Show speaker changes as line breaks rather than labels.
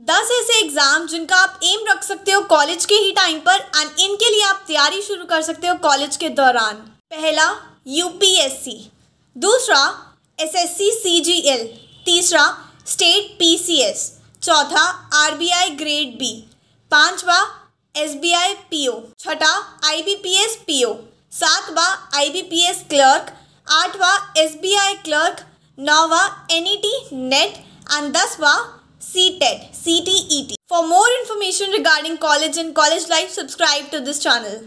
दस ऐसे एग्ज़ाम जिनका आप एम रख सकते हो कॉलेज के ही टाइम पर एंड इनके लिए आप तैयारी शुरू कर सकते हो कॉलेज के दौरान पहला यूपीएससी दूसरा एसएससी सीजीएल तीसरा स्टेट पीसीएस चौथा आरबीआई ग्रेड बी पांचवा एसबीआई पीओ छठा आईबीपीएस पीओ सातवा IBPS clerk B SBI clerk नौवा एनईटी नेट एंड दसवा CTET, CTET. For more information regarding college and college life, subscribe to this channel.